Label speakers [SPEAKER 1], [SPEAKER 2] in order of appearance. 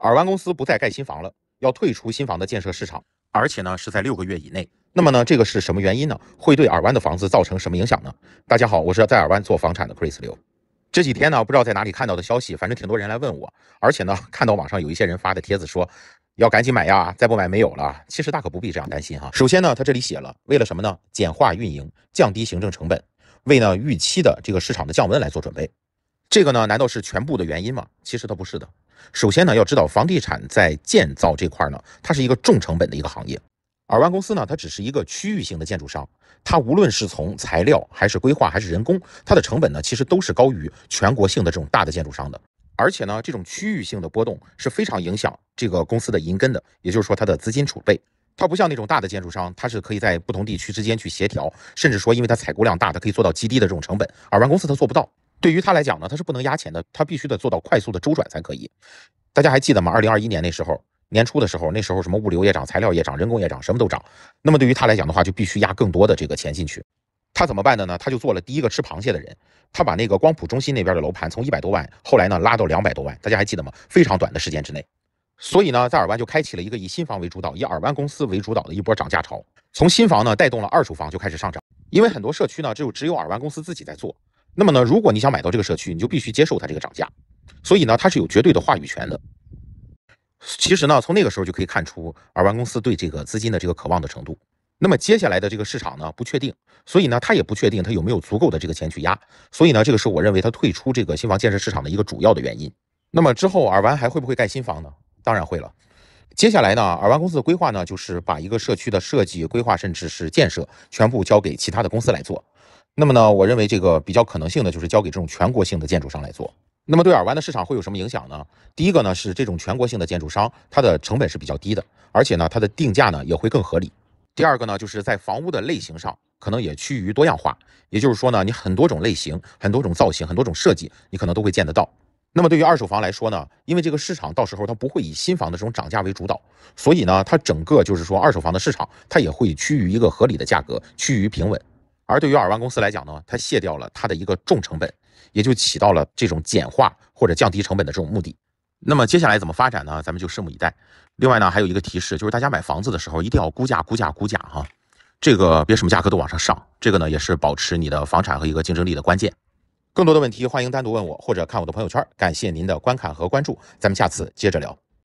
[SPEAKER 1] 尔湾公司不再盖新房了，要退出新房的建设市场，而且呢是在六个月以内。那么呢，这个是什么原因呢？会对尔湾的房子造成什么影响呢？大家好，我是在尔湾做房产的 Chris 刘。这几天呢，不知道在哪里看到的消息，反正挺多人来问我，而且呢，看到网上有一些人发的帖子说要赶紧买呀，再不买没有了。其实大可不必这样担心哈。首先呢，他这里写了，为了什么呢？简化运营，降低行政成本，为呢预期的这个市场的降温来做准备。这个呢，难道是全部的原因吗？其实它不是的。首先呢，要知道房地产在建造这块呢，它是一个重成本的一个行业。尔湾公司呢，它只是一个区域性的建筑商，它无论是从材料还是规划还是人工，它的成本呢，其实都是高于全国性的这种大的建筑商的。而且呢，这种区域性的波动是非常影响这个公司的银根的，也就是说它的资金储备。它不像那种大的建筑商，它是可以在不同地区之间去协调，甚至说因为它采购量大，它可以做到极低的这种成本。尔湾公司它做不到。对于他来讲呢，他是不能压钱的，他必须得做到快速的周转才可以。大家还记得吗？二零二一年那时候年初的时候，那时候什么物流也涨，材料也涨，人工也涨，什么都涨。那么对于他来讲的话，就必须压更多的这个钱进去。他怎么办的呢？他就做了第一个吃螃蟹的人，他把那个光谱中心那边的楼盘从一百多万，后来呢拉到两百多万。大家还记得吗？非常短的时间之内。所以呢，在耳湾就开启了一个以新房为主导、以耳湾公司为主导的一波涨价潮。从新房呢带动了二手房就开始上涨，因为很多社区呢只有只有耳湾公司自己在做。那么呢，如果你想买到这个社区，你就必须接受它这个涨价，所以呢，它是有绝对的话语权的。其实呢，从那个时候就可以看出尔湾公司对这个资金的这个渴望的程度。那么接下来的这个市场呢，不确定，所以呢，他也不确定他有没有足够的这个钱去压。所以呢，这个是我认为他退出这个新房建设市场的一个主要的原因。那么之后尔湾还会不会盖新房呢？当然会了。接下来呢，尔湾公司的规划呢，就是把一个社区的设计、规划，甚至是建设，全部交给其他的公司来做。那么呢，我认为这个比较可能性的就是交给这种全国性的建筑商来做。那么对耳湾的市场会有什么影响呢？第一个呢是这种全国性的建筑商，它的成本是比较低的，而且呢它的定价呢也会更合理。第二个呢就是在房屋的类型上，可能也趋于多样化。也就是说呢，你很多种类型、很多种造型、很多种设计，你可能都会见得到。那么对于二手房来说呢，因为这个市场到时候它不会以新房的这种涨价为主导，所以呢它整个就是说二手房的市场，它也会趋于一个合理的价格，趋于平稳。而对于尔湾公司来讲呢，它卸掉了它的一个重成本，也就起到了这种简化或者降低成本的这种目的。那么接下来怎么发展呢？咱们就拭目以待。另外呢，还有一个提示就是，大家买房子的时候一定要估价、估价、估价哈，这个别什么价格都往上上。这个呢，也是保持你的房产和一个竞争力的关键。更多的问题欢迎单独问我或者看我的朋友圈。感谢您的观看和关注，咱们下次接着聊。